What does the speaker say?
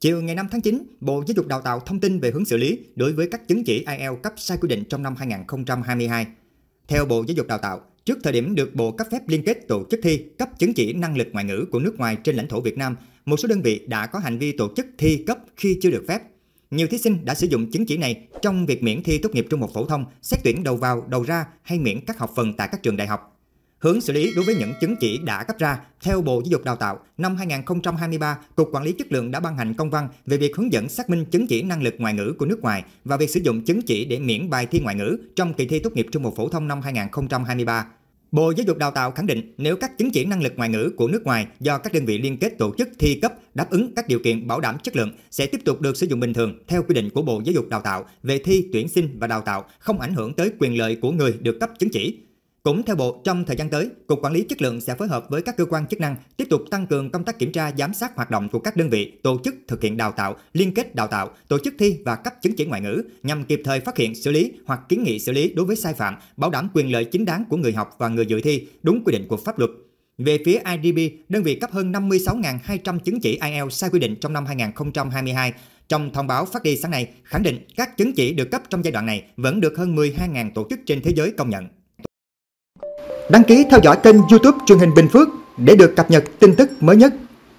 Chiều ngày 5 tháng 9, Bộ Giáo dục Đào tạo thông tin về hướng xử lý đối với các chứng chỉ IELTS cấp sai quy định trong năm 2022. Theo Bộ Giáo dục Đào tạo, trước thời điểm được Bộ cấp phép liên kết tổ chức thi cấp chứng chỉ năng lực ngoại ngữ của nước ngoài trên lãnh thổ Việt Nam, một số đơn vị đã có hành vi tổ chức thi cấp khi chưa được phép. Nhiều thí sinh đã sử dụng chứng chỉ này trong việc miễn thi tốt nghiệp trung học phổ thông, xét tuyển đầu vào, đầu ra hay miễn các học phần tại các trường đại học hướng xử lý đối với những chứng chỉ đã cấp ra. Theo Bộ Giáo dục Đào tạo, năm 2023, Cục Quản lý Chất lượng đã ban hành công văn về việc hướng dẫn xác minh chứng chỉ năng lực ngoại ngữ của nước ngoài và việc sử dụng chứng chỉ để miễn bài thi ngoại ngữ trong kỳ thi tốt nghiệp trung học phổ thông năm 2023. Bộ Giáo dục Đào tạo khẳng định nếu các chứng chỉ năng lực ngoại ngữ của nước ngoài do các đơn vị liên kết tổ chức thi cấp đáp ứng các điều kiện bảo đảm chất lượng sẽ tiếp tục được sử dụng bình thường theo quy định của Bộ Giáo dục Đào tạo về thi tuyển sinh và đào tạo, không ảnh hưởng tới quyền lợi của người được cấp chứng chỉ. Cũng theo Bộ, trong thời gian tới, Cục Quản lý Chất lượng sẽ phối hợp với các cơ quan chức năng tiếp tục tăng cường công tác kiểm tra giám sát hoạt động của các đơn vị, tổ chức thực hiện đào tạo, liên kết đào tạo, tổ chức thi và cấp chứng chỉ ngoại ngữ nhằm kịp thời phát hiện, xử lý hoặc kiến nghị xử lý đối với sai phạm, bảo đảm quyền lợi chính đáng của người học và người dự thi đúng quy định của pháp luật. Về phía IDB, đơn vị cấp hơn 56.200 chứng chỉ IELTS sai quy định trong năm 2022. Trong thông báo phát đi sáng nay, khẳng định các chứng chỉ được cấp trong giai đoạn này vẫn được hơn 12.000 tổ chức trên thế giới công nhận. Đăng ký theo dõi kênh youtube truyền hình Bình Phước để được cập nhật tin tức mới nhất.